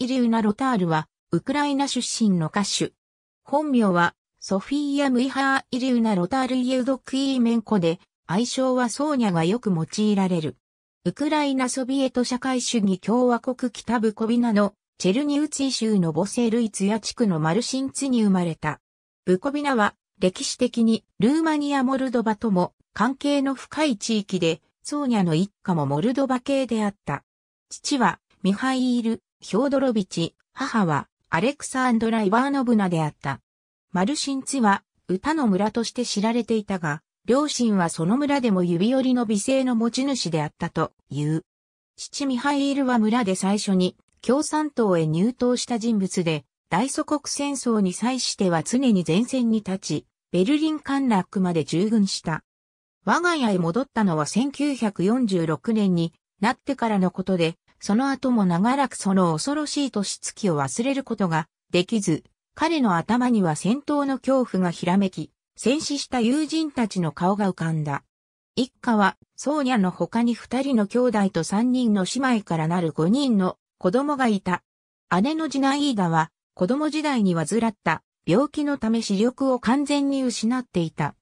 イリューナ・ロタールは、ウクライナ出身の歌手。本名は、ソフィーア・ムイハー・イリューナ・ロタール・イエド・クイーメンコで、愛称はソーニャがよく用いられる。ウクライナソビエト社会主義共和国北部コビナの、チェルニウツィ州のボセルイツヤ地区のマルシンツに生まれた。ブコビナは、歴史的にルーマニア・モルドバとも関係の深い地域で、ソーニャの一家もモルドバ系であった。父は、ミハイール、ヒョードロビチ、母はアレクサンドラ・イバーノブナであった。マルシンツは歌の村として知られていたが、両親はその村でも指折りの美声の持ち主であったという。父ミハイールは村で最初に共産党へ入党した人物で、大祖国戦争に際しては常に前線に立ち、ベルリン陥落まで従軍した。我が家へ戻ったのは1946年になってからのことで、その後も長らくその恐ろしい年月を忘れることができず、彼の頭には戦闘の恐怖がひらめき、戦死した友人たちの顔が浮かんだ。一家は、ソーニャの他に二人の兄弟と三人の姉妹からなる五人の子供がいた。姉のジナイーダは、子供時代に患った病気のため視力を完全に失っていた。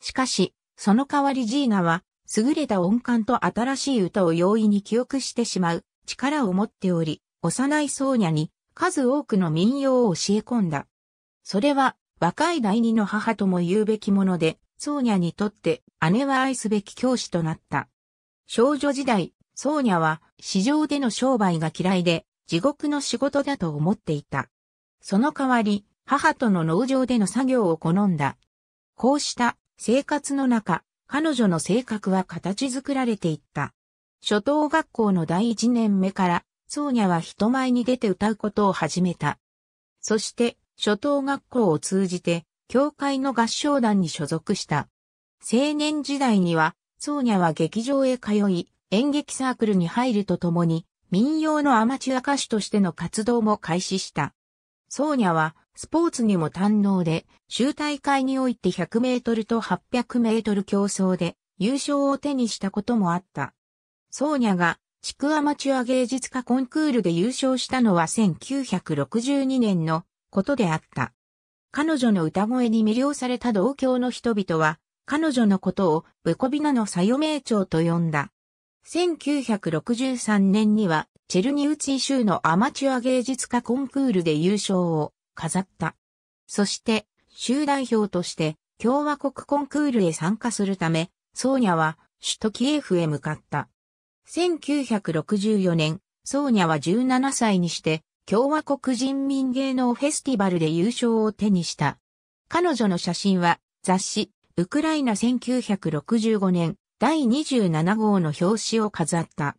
しかし、その代わりジーナは、優れた音感と新しい歌を容易に記憶してしまう力を持っており、幼い僧ニャに数多くの民謡を教え込んだ。それは若い第二の母とも言うべきもので、僧ニャにとって姉は愛すべき教師となった。少女時代、僧ニャは市場での商売が嫌いで地獄の仕事だと思っていた。その代わり、母との農場での作業を好んだ。こうした生活の中、彼女の性格は形作られていった。初等学校の第一年目から、ソーニャは人前に出て歌うことを始めた。そして、初等学校を通じて、教会の合唱団に所属した。青年時代には、ソーニャは劇場へ通い、演劇サークルに入るとともに、民謡のアマチュア歌手としての活動も開始した。ソーニャは、スポーツにも堪能で、州大会において100メートルと800メートル競争で、優勝を手にしたこともあった。ソーニャが地区アマチュア芸術家コンクールで優勝したのは1962年のことであった。彼女の歌声に魅了された同郷の人々は、彼女のことをブコビナのイチ名長と呼んだ。1963年には、チェルニウツィ州のアマチュア芸術家コンクールで優勝を飾った。そして、州代表として共和国コンクールへ参加するため、ソーニャは首都キエフへ向かった。1964年、ソーニャは17歳にして、共和国人民芸能フェスティバルで優勝を手にした。彼女の写真は、雑誌、ウクライナ1965年、第27号の表紙を飾った。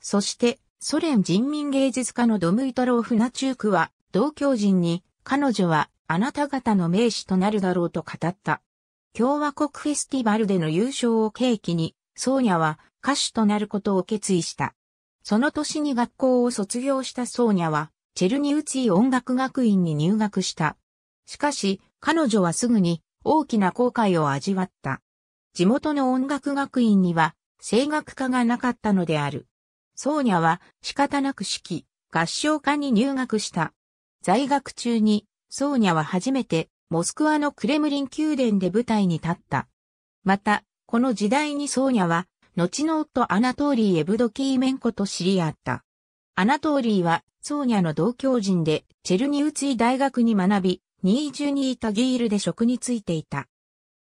そして、ソ連人民芸術家のドムイトロー・フナチュークは、同教人に、彼女は、あなた方の名手となるだろうと語った。共和国フェスティバルでの優勝を契機に、ソーニャは歌手となることを決意した。その年に学校を卒業したソーニャは、チェルニウツィ音楽学院に入学した。しかし、彼女はすぐに大きな後悔を味わった。地元の音楽学院には声楽科がなかったのである。ソーニャは仕方なく指揮、合唱科に入学した。在学中に、ソーニャは初めてモスクワのクレムリン宮殿で舞台に立った。また、この時代にソーニャは後の夫アナトーリー・エブドキーメンコと知り合った。アナトーリーは、ソーニャの同教人で、チェルニウツィ大学に学び、ニージュニータギールで職に就いていた。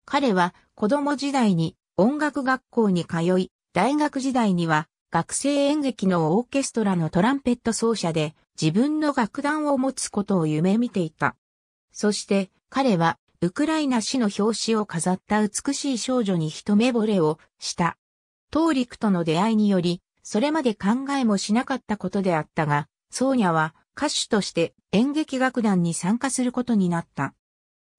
彼は、子供時代に音楽学校に通い、大学時代には、学生演劇のオーケストラのトランペット奏者で、自分の楽団を持つことを夢見ていた。そして、彼は、ウクライナ史の表紙を飾った美しい少女に一目惚れをした。東陸との出会いにより、それまで考えもしなかったことであったが、ソーニャは歌手として演劇楽団に参加することになった。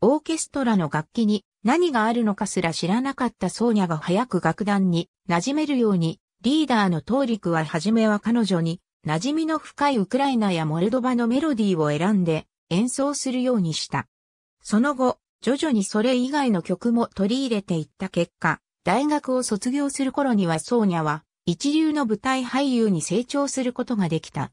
オーケストラの楽器に何があるのかすら知らなかったソーニャが早く楽団に馴染めるように、リーダーの東陸は初めは彼女に馴染みの深いウクライナやモルドバのメロディーを選んで演奏するようにした。その後、徐々にそれ以外の曲も取り入れていった結果、大学を卒業する頃にはソーニャは一流の舞台俳優に成長することができた。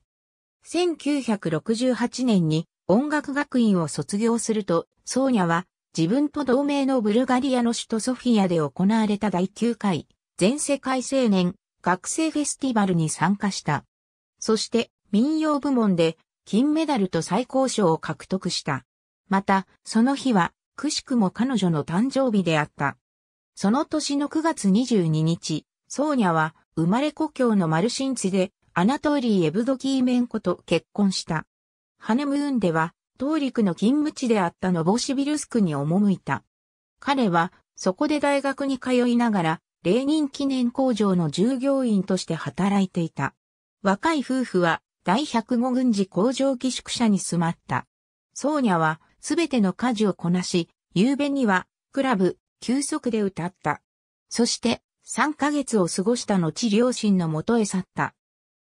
1968年に音楽学院を卒業すると、ソーニャは自分と同盟のブルガリアの首都ソフィアで行われた第9回全世界青年学生フェスティバルに参加した。そして民謡部門で金メダルと最高賞を獲得した。また、その日は、くしくも彼女の誕生日であった。その年の9月22日、ソーニャは生まれ故郷のマルシンツでアナトーリー・エブドキーメンコと結婚した。ハネムーンでは、当陸の勤務地であったノボシビルスクに赴いた。彼は、そこで大学に通いながら、レーニン記念工場の従業員として働いていた。若い夫婦は、第105軍事工場寄宿舎に住まった。ソーニャは、すべての家事をこなし、夕べには、クラブ、休息で歌った。そして、3ヶ月を過ごした後両親の元へ去った。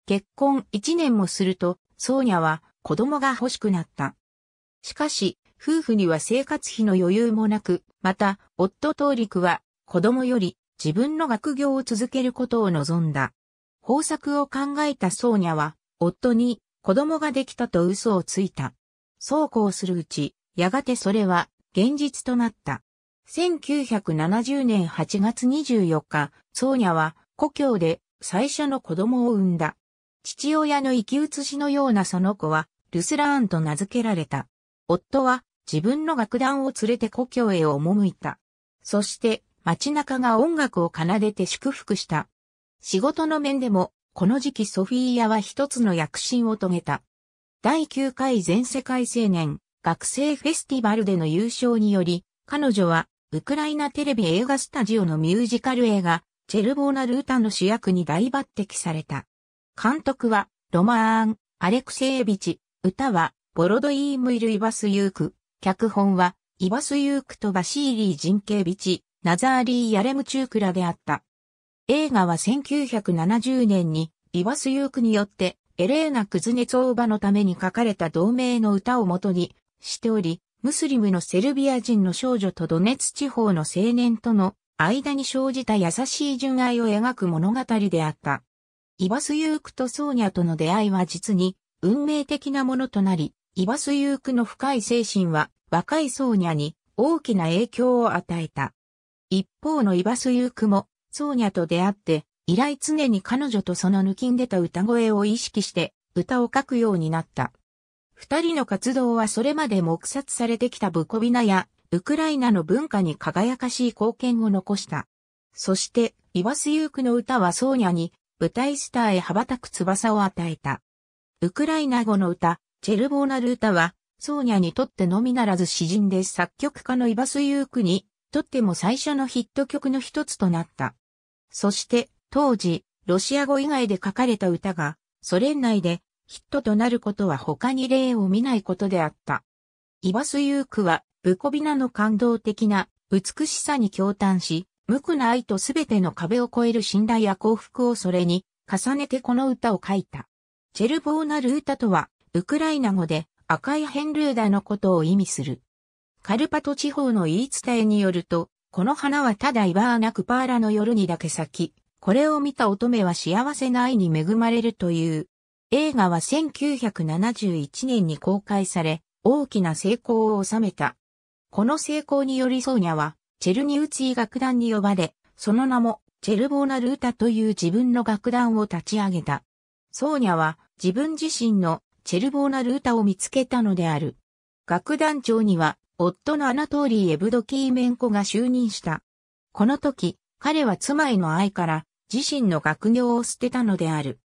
結婚1年もすると、ソーニャは子供が欲しくなった。しかし、夫婦には生活費の余裕もなく、また、夫トーリクは子供より自分の学業を続けることを望んだ。方策を考えたソーニャは、夫に子供ができたと嘘をついた。そうこうするうち、やがてそれは現実となった。1970年8月24日、ソーニャは故郷で最初の子供を産んだ。父親の生き写しのようなその子は、ルスラーンと名付けられた。夫は自分の楽団を連れて故郷へ赴いた。そして街中が音楽を奏でて祝福した。仕事の面でも、この時期ソフィーヤは一つの躍進を遂げた。第9回全世界青年学生フェスティバルでの優勝により、彼女はウクライナテレビ映画スタジオのミュージカル映画、チェルボーナ・ルータの主役に大抜擢された。監督は、ロマーン・アレクセービチ、歌は、ボロドイームイル・イバス・ユーク、脚本は、イバス・ユークとバシーリー・ジンケービチ、ナザーリー・ヤレムチュークラであった。映画は1970年に、イバス・ユークによって、エレーナ・クズネツオーバのために書かれた同名の歌をもとにしており、ムスリムのセルビア人の少女とドネツ地方の青年との間に生じた優しい純愛を描く物語であった。イバスユークとソーニャとの出会いは実に運命的なものとなり、イバスユークの深い精神は若いソーニャに大きな影響を与えた。一方のイバスユークもソーニャと出会って、以来常に彼女とその抜きんでた歌声を意識して歌を書くようになった。二人の活動はそれまで黙殺されてきたブコビナや、ウクライナの文化に輝かしい貢献を残した。そして、イワスユークの歌はソーニャに、舞台スターへ羽ばたく翼を与えた。ウクライナ語の歌、チェルボーナル歌は、ソーニャにとってのみならず詩人で作曲家のイバスユークに、とっても最初のヒット曲の一つとなった。そして、当時、ロシア語以外で書かれた歌が、ソ連内でヒットとなることは他に例を見ないことであった。イバスユークは、ブコビナの感動的な美しさに共感し、無垢な愛とすべての壁を越える信頼や幸福をそれに重ねてこの歌を書いた。チェルボーナルータとは、ウクライナ語で赤いヘンルーダのことを意味する。カルパト地方の言い伝えによると、この花はただイバーナクパーラの夜にだけ咲き、これを見た乙女は幸せな愛に恵まれるという映画は1971年に公開され、大きな成功を収めた。この成功によりソーニャは、チェルニウツィ楽団に呼ばれ、その名も、チェルボーナルータという自分の楽団を立ち上げた。ソーニャは、自分自身のチェルボーナルータを見つけたのである。楽団長には、夫のアナトーリー・エブドキーメンコが就任した。この時、彼は妻への愛から、自身の学業を捨てたのである。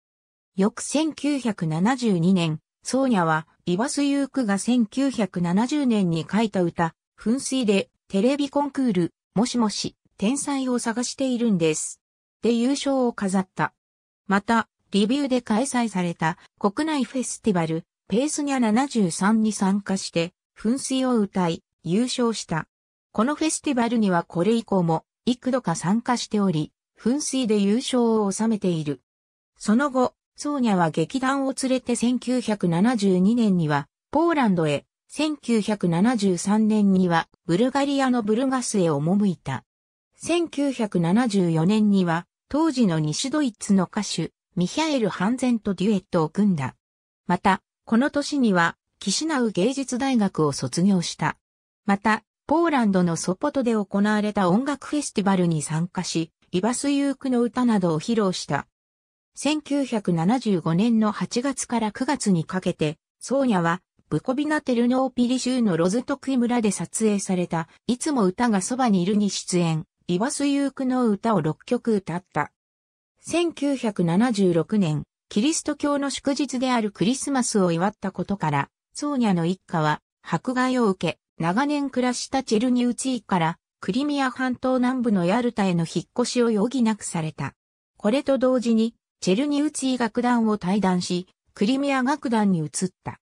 翌1972年、ソーニャは、イバス・ユークが1970年に書いた歌、噴水で、テレビコンクール、もしもし、天才を探しているんです。で優勝を飾った。また、リビューで開催された国内フェスティバル、ペースニャ73に参加して、噴水を歌い、優勝した。このフェスティバルにはこれ以降も幾度か参加しており、噴水で優勝を収めている。その後、ソーニャは劇団を連れて1972年にはポーランドへ、1973年にはブルガリアのブルガスへ赴いた。1974年には当時の西ドイツの歌手、ミヒャエル・ハンゼンとデュエットを組んだ。また、この年には、キシナウ芸術大学を卒業した。また、ポーランドのソポトで行われた音楽フェスティバルに参加し、イバスユークの歌などを披露した。1975年の8月から9月にかけて、ソーニャは、ブコビナテルノーピリ州のロズトクイ村で撮影された、いつも歌がそばにいるに出演、イバスユークの歌を6曲歌った。1976年、キリスト教の祝日であるクリスマスを祝ったことから、ソーニャの一家は、迫害を受け、長年暮らしたチェルニウツィから、クリミア半島南部のヤルタへの引っ越しを余儀なくされた。これと同時に、チェルニウツィ楽団を退団し、クリミア楽団に移った。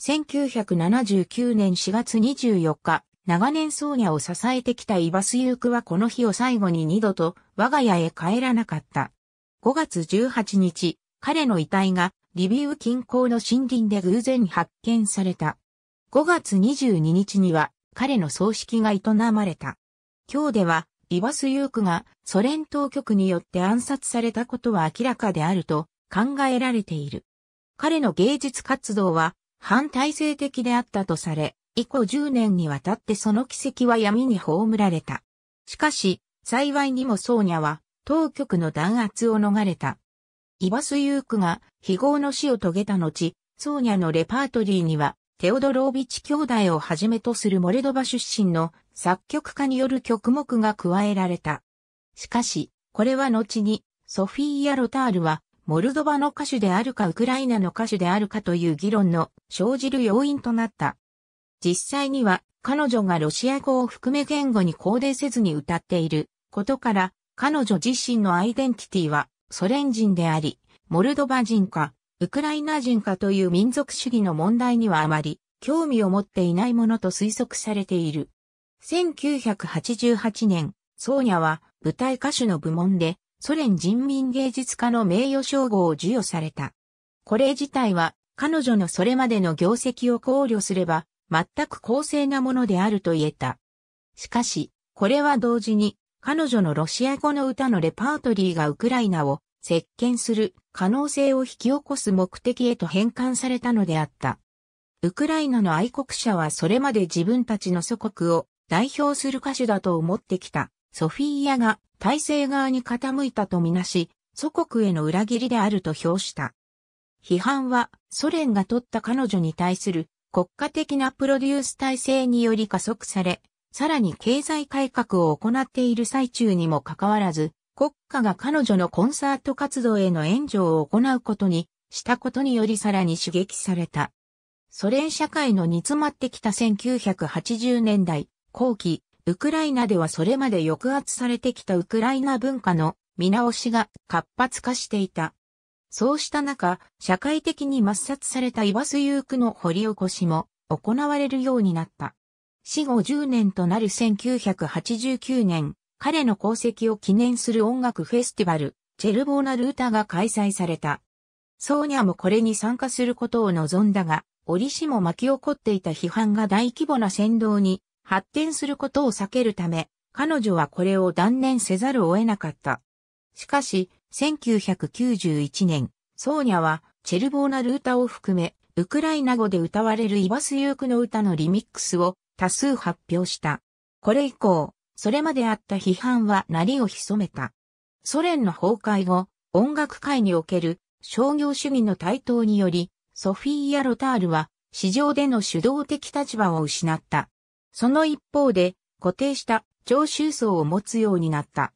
1979年4月24日、長年ソーニャを支えてきたイバスユークはこの日を最後に二度と我が家へ帰らなかった。5月18日、彼の遺体がリビウ近郊の森林で偶然発見された。5月22日には彼の葬式が営まれた。今日ではイバス・ユークがソ連当局によって暗殺されたことは明らかであると考えられている。彼の芸術活動は反体制的であったとされ、以降10年にわたってその奇跡は闇に葬られた。しかし、幸いにもソーニャは当局の弾圧を逃れた。イバスユークが非業の死を遂げた後、ソーニャのレパートリーには、テオドロービチ兄弟をはじめとするモレドバ出身の作曲家による曲目が加えられた。しかし、これは後に、ソフィーア・ロタールは、モルドバの歌手であるかウクライナの歌手であるかという議論の生じる要因となった。実際には、彼女がロシア語を含め言語に肯定せずに歌っていることから、彼女自身のアイデンティティはソ連人であり、モルドバ人か、ウクライナ人かという民族主義の問題にはあまり興味を持っていないものと推測されている。1988年、ソーニャは舞台歌手の部門でソ連人民芸術家の名誉称号を授与された。これ自体は彼女のそれまでの業績を考慮すれば全く公正なものであると言えた。しかし、これは同時に彼女のロシア語の歌のレパートリーがウクライナを接見する可能性を引き起こす目的へと変換されたのであった。ウクライナの愛国者はそれまで自分たちの祖国を代表する歌手だと思ってきた、ソフィーヤが体制側に傾いたとみなし、祖国への裏切りであると評した。批判はソ連が取った彼女に対する国家的なプロデュース体制により加速され、さらに経済改革を行っている最中にもかかわらず、国家が彼女のコンサート活動への援助を行うことにしたことによりさらに刺激された。ソ連社会の煮詰まってきた1980年代、後期、ウクライナではそれまで抑圧されてきたウクライナ文化の見直しが活発化していた。そうした中、社会的に抹殺されたイバスユークの掘り起こしも行われるようになった。死後10年となる1989年、彼の功績を記念する音楽フェスティバル、チェルボーナルータが開催された。ソーニャもこれに参加することを望んだが、折しも巻き起こっていた批判が大規模な扇動に発展することを避けるため、彼女はこれを断念せざるを得なかった。しかし、1991年、ソーニャは、チェルボーナル歌を含め、ウクライナ語で歌われるイバスユークの歌のリミックスを多数発表した。これ以降、それまであった批判はなりを潜めた。ソ連の崩壊後、音楽界における商業主義の台頭により、ソフィー・ヤ・ロタールは市場での主導的立場を失った。その一方で固定した徴収層を持つようになった。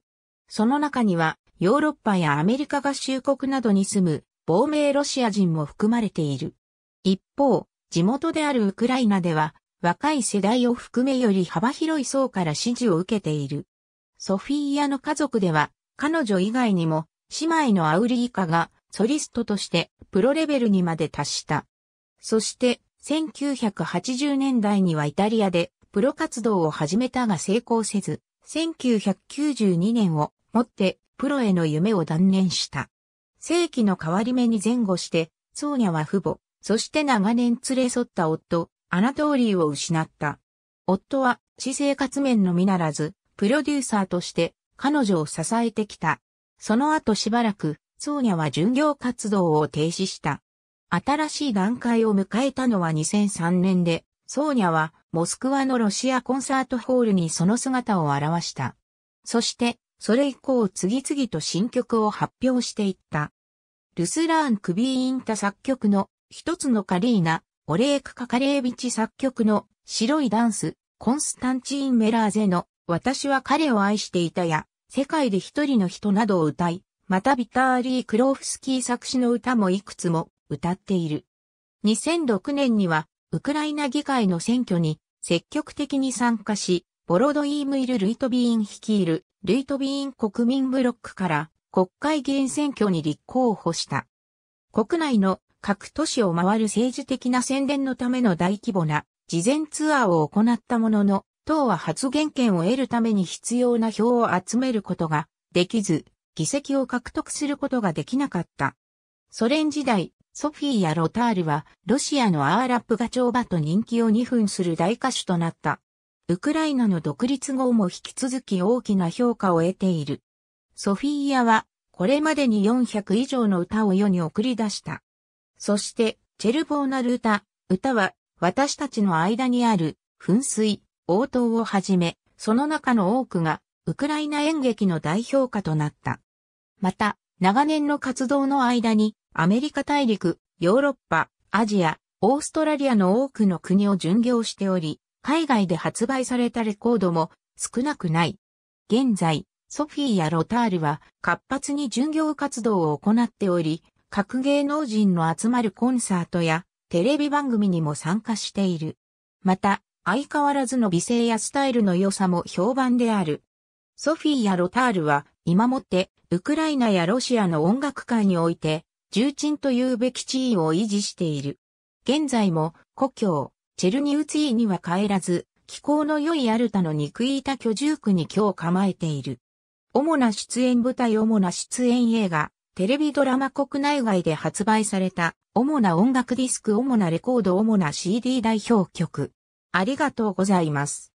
その中にはヨーロッパやアメリカ合衆国などに住む亡命ロシア人も含まれている。一方、地元であるウクライナでは若い世代を含めより幅広い層から支持を受けている。ソフィーヤの家族では彼女以外にも姉妹のアウリーカがソリストとしてプロレベルにまで達した。そして1980年代にはイタリアでプロ活動を始めたが成功せず、1992年をもってプロへの夢を断念した。世紀の変わり目に前後して、ソーニャは父母、そして長年連れ添った夫、アナトーリーを失った。夫は、私生活面のみならず、プロデューサーとして彼女を支えてきた。その後しばらく、ソーニャは巡業活動を停止した。新しい段階を迎えたのは2003年で、ソーニャはモスクワのロシアコンサートホールにその姿を現した。そして、それ以降次々と新曲を発表していった。ルスラーン・クビーインタ作曲の一つのカリーナ、オレーク・カカレービチ作曲の白いダンス、コンスタンチーン・メラーゼの私は彼を愛していたや、世界で一人の人などを歌い、またビターリー・クローフスキー作詞の歌もいくつも歌っている。2006年にはウクライナ議会の選挙に積極的に参加し、ボロドイームイル・ルイトビーン率いるルイトビーン国民ブロックから国会議員選挙に立候補した。国内の各都市を回る政治的な宣伝のための大規模な事前ツアーを行ったものの、党は発言権を得るために必要な票を集めることができず、議席を獲得することができなかった。ソ連時代、ソフィーやロタールは、ロシアのアーラップガチョーバと人気を2分する大歌手となった。ウクライナの独立後も引き続き大きな評価を得ている。ソフィーやは、これまでに400以上の歌を世に送り出した。そして、チェルボーナル歌、歌は、私たちの間にある、噴水、応答をはじめ、その中の多くが、ウクライナ演劇の代表歌となった。また、長年の活動の間に、アメリカ大陸、ヨーロッパ、アジア、オーストラリアの多くの国を巡業しており、海外で発売されたレコードも少なくない。現在、ソフィーやロタールは活発に巡業活動を行っており、各芸能人の集まるコンサートやテレビ番組にも参加している。また、相変わらずの美声やスタイルの良さも評判である。ソフィーやロタールは今もってウクライナやロシアの音楽界において重鎮というべき地位を維持している。現在も故郷、チェルニウツィには帰らず、気候の良いアルタの肉いた居住区に今日構えている。主な出演舞台主な出演映画、テレビドラマ国内外で発売された、主な音楽ディスク主なレコード主な CD 代表曲。ありがとうございます。